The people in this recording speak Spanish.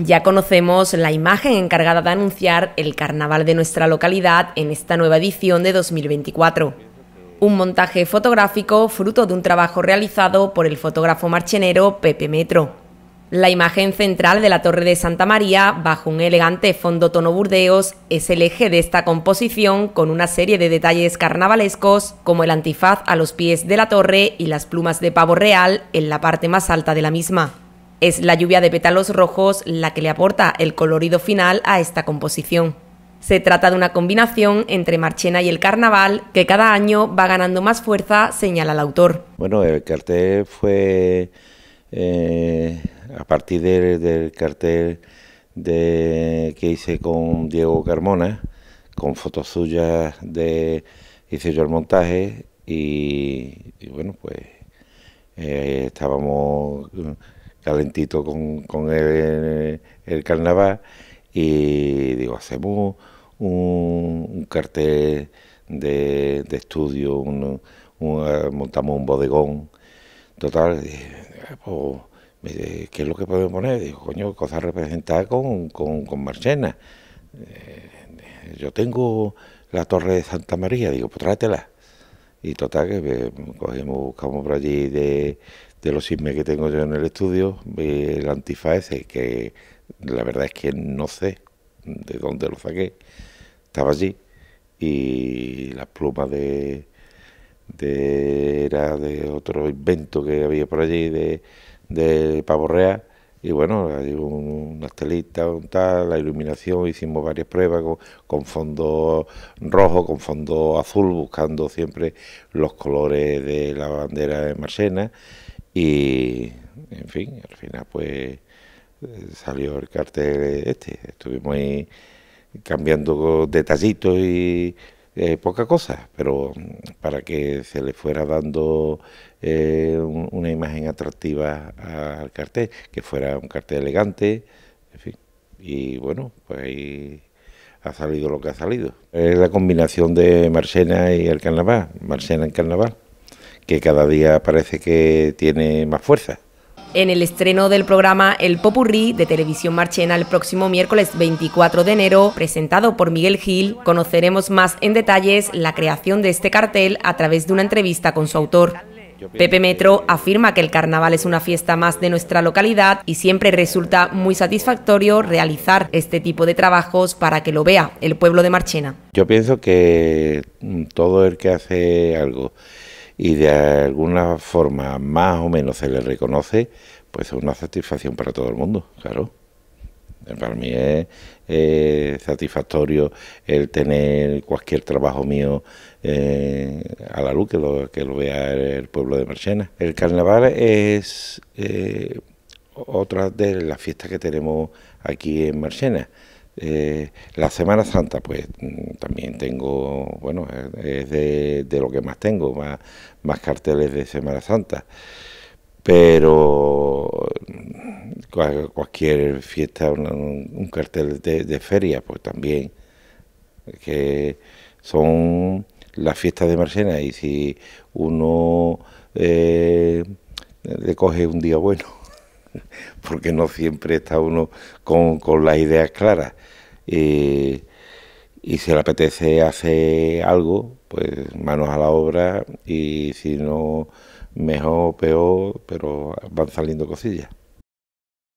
Ya conocemos la imagen encargada de anunciar el carnaval de nuestra localidad en esta nueva edición de 2024. Un montaje fotográfico fruto de un trabajo realizado por el fotógrafo marchenero Pepe Metro. La imagen central de la Torre de Santa María, bajo un elegante fondo tono burdeos, es el eje de esta composición con una serie de detalles carnavalescos como el antifaz a los pies de la torre y las plumas de pavo real en la parte más alta de la misma. Es la lluvia de pétalos rojos la que le aporta el colorido final a esta composición. Se trata de una combinación entre Marchena y el carnaval que cada año va ganando más fuerza, señala el autor. Bueno, el cartel fue eh, a partir del, cartel que hice con Diego Carmona, con fotos suyas de hice yo el montaje y, bueno, pues eh, estábamos calentito con, el, carnaval y digo, hacemos un, cartel de, estudio, montamos un bodegón. Total, dije, ah, pues, ¿qué es lo que podemos poner? Digo, coño, cosas representadas con, con, Marchena. Eh, yo tengo la torre de Santa María, digo, pues trátela... Y total, que eh, buscamos por allí de, los sismes que tengo yo en el estudio, el antifa ese, que la verdad es que no sé de dónde lo saqué, estaba allí, y las plumas de, de era de otro invento que había por allí de, de pavorrea y bueno, hay un, unas telitas, tal, la iluminación, hicimos varias pruebas con, fondo rojo, con fondo azul, buscando siempre los colores de la bandera de Marsena. Y, en fin, al final pues salió el cartel este. Estuvimos ahí cambiando detallitos y eh, poca cosa, pero mm, para que se le fuera dando eh, una imagen atractiva al cartel, que fuera un cartel elegante, en fin. Y bueno, pues ahí ha salido lo que ha salido. Es la combinación de Marcena y el carnaval, Marcena en carnaval, que cada día parece que tiene más fuerza en el estreno del programa El Popurrí de Televisión Marchena el próximo miércoles 24 de enero, presentado por Miguel Gil, conoceremos más en detalles la creación de este cartel a través de una entrevista con su autor. Pepe Metro afirma que el carnaval es una fiesta más de nuestra localidad y siempre resulta muy satisfactorio realizar este tipo de trabajos para que lo vea el pueblo de Marchena. Yo pienso que mm, todo el que hace algo y de alguna forma más o menos se le reconoce, pues es una satisfacción para todo el mundo, claro. Para mí es satisfactorio el tener cualquier trabajo mío eh, a la luz, que lo, que lo vea el, pueblo de Marchena. El carnaval es eh, otra de las fiestas que tenemos aquí en Marchena. Eh, la Semana Santa, pues mm, también tengo, bueno, es de, lo que más tengo, más, carteles de Semana Santa. Pero mm, cualquier fiesta, un, cartel de, feria, pues también, que son las fiestas de Marcena y si uno eh, le coge un día bueno porque no siempre está uno con, las ideas claras. Eh, y si le apetece hacer algo, pues manos a la obra y si no, mejor, peor, pero van saliendo cosillas.